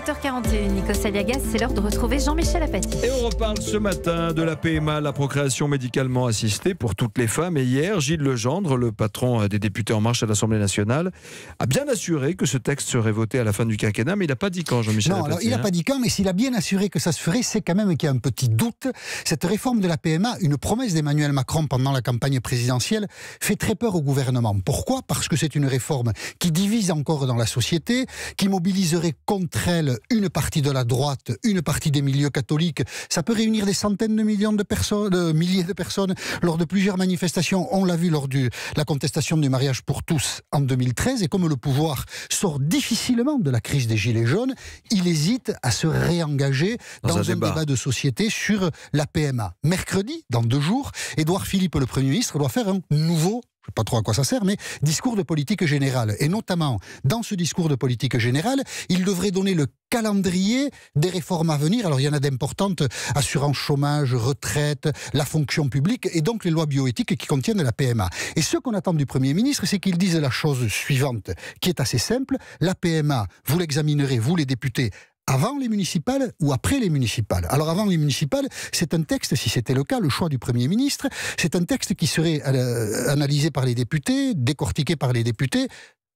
7h41, Nico Saliagas, c'est l'heure de retrouver Jean-Michel Apathy. Et on reparle ce matin de la PMA, la procréation médicalement assistée pour toutes les femmes. Et hier, Gilles Legendre, le patron euh, des députés En Marche à l'Assemblée nationale, a bien assuré que ce texte serait voté à la fin du quinquennat, mais il n'a pas dit quand, Jean-Michel Apathy. Alors, il n'a hein pas dit quand, mais s'il a bien assuré que ça se ferait, c'est quand même qu'il y a un petit doute. Cette réforme de la PMA, une promesse d'Emmanuel Macron pendant la campagne présidentielle, fait très peur au gouvernement. Pourquoi Parce que c'est une réforme qui divise encore dans la société, qui mobiliserait contre elle une partie de la droite, une partie des milieux catholiques. Ça peut réunir des centaines de millions de personnes, milliers de personnes lors de plusieurs manifestations. On l'a vu lors de la contestation du mariage pour tous en 2013. Et comme le pouvoir sort difficilement de la crise des Gilets jaunes, il hésite à se réengager dans, un, débat. de société sur la PMA. Mercredi, dans deux jours, Édouard Philippe, le Premier ministre, doit faire un nouveau je ne sais pas trop à quoi ça sert, mais discours de politique générale. Et notamment, dans ce discours de politique générale, il devrait donner le calendrier des réformes à venir. Alors, il y en a d'importantes, assurance chômage, retraite, la fonction publique, et donc les lois bioéthiques qui contiennent la PMA. Et ce qu'on attend du Premier ministre, c'est qu'il dise la chose suivante, qui est assez simple. La PMA, vous l'examinerez, vous les députés, avant les municipales ou après les municipales. Alors avant les municipales, c'est un texte, si c'était le cas, le choix du Premier ministre, c'est un texte qui serait euh, analysé par les députés, décortiqué par les députés,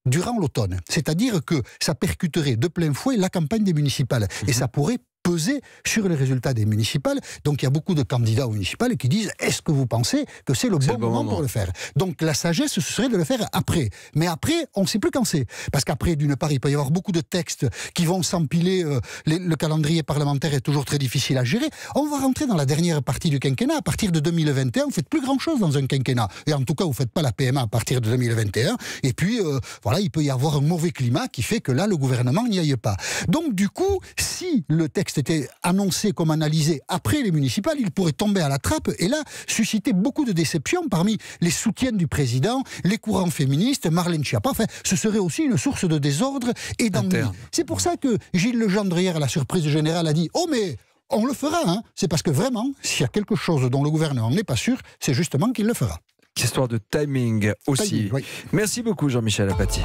durant l'automne. C'est-à-dire que ça percuterait de plein fouet la campagne des municipales. Et mhm. ça pourrait peser sur les résultats des municipales. Donc il y a beaucoup de candidats aux municipales qui disent est-ce que vous pensez que c'est le, bon, moment, pour le faire Donc la sagesse, ce serait de le faire après. Mais après, on ne sait plus quand c'est. Parce qu'après, d'une part, il peut y avoir beaucoup de textes qui vont s'empiler. Euh, le calendrier parlementaire est toujours très difficile à gérer. On va rentrer dans la dernière partie du quinquennat. À partir de 2021, vous ne faites plus grand-chose dans un quinquennat. Et en tout cas, vous ne faites pas la PMA à partir de 2021. Et puis, euh, voilà, il peut y avoir un mauvais climat qui fait que là, le gouvernement n'y aille pas. Donc, du coup, si le texte était annoncé comme analysé après les municipales, il pourrait tomber à la trappe et là susciter beaucoup de déceptions parmi les soutiens du président, les courants féministes, Marlène Schiappa. Enfin, ce serait aussi une source de désordre et d'ennui. C'est pour ça que Gilles hier à la surprise générale, a dit Oh, mais on le fera. Hein. C'est parce que vraiment, s'il y a quelque chose dont le gouvernement n'est pas sûr, c'est justement qu'il le fera. Histoire de timing aussi. Merci beaucoup, Jean-Michel Apathy.